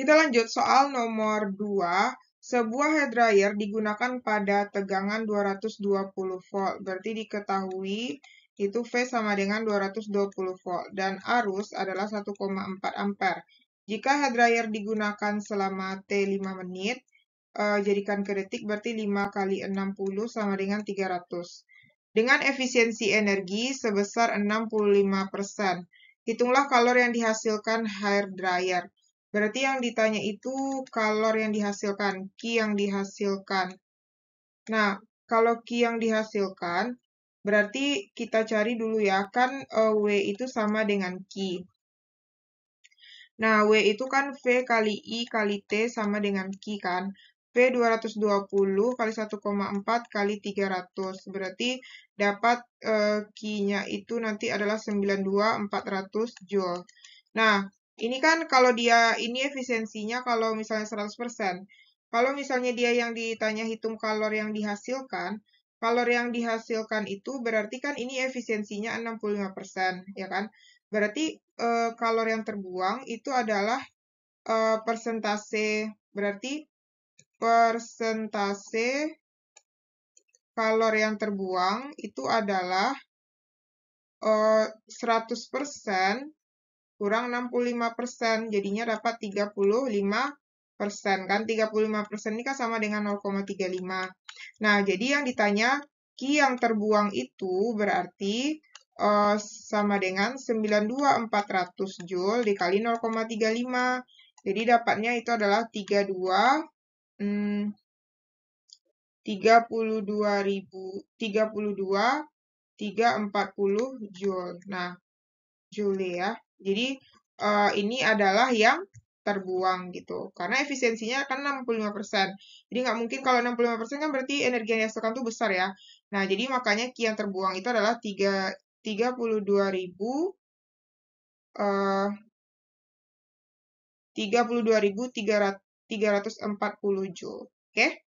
Kita lanjut soal nomor 2. Sebuah hair dryer digunakan pada tegangan 220 volt. Berarti diketahui itu V sama dengan 220 volt dan arus adalah 1,4 ampere. Jika hair dryer digunakan selama T 5 menit, eh, jadikan ke detik berarti 5 kali 60 sama dengan 300. Dengan efisiensi energi sebesar 65%. Hitunglah kalor yang dihasilkan hair dryer. Berarti yang ditanya itu kalor yang dihasilkan, Q yang dihasilkan. Nah, kalau Q yang dihasilkan, berarti kita cari dulu ya, kan eh, W itu sama dengan Q. Nah, W itu kan V kali I kali T sama dengan Q kan. V 220 kali 1,4 kali 300. Berarti dapat Q-nya eh, itu nanti adalah 92.400 Joule. Nah, ini kan kalau dia ini efisiensinya kalau misalnya 100%. Kalau misalnya dia yang ditanya hitung kalor yang dihasilkan, kalor yang dihasilkan itu berarti kan ini efisiensinya 65%, ya kan? Berarti e, eh, kalor yang terbuang itu adalah e, persentase berarti persentase kalor yang terbuang itu adalah e, eh, 100% kurang 65 persen, jadinya dapat 35 persen. Kan 35 persen ini kan sama dengan 0,35. Nah, jadi yang ditanya Ki yang terbuang itu berarti uh, sama dengan 92400 Joule dikali 0,35. Jadi dapatnya itu adalah 32 hmm, 32.000 32 340 joule. Nah, joule ya. Jadi uh, ini adalah yang terbuang gitu. Karena efisiensinya kan 65%. Jadi nggak mungkin kalau 65% kan berarti energi yang dihasilkan tuh besar ya. Nah, jadi makanya yang terbuang itu adalah 3 32.000 eh 32.340 joule. Oke? Okay?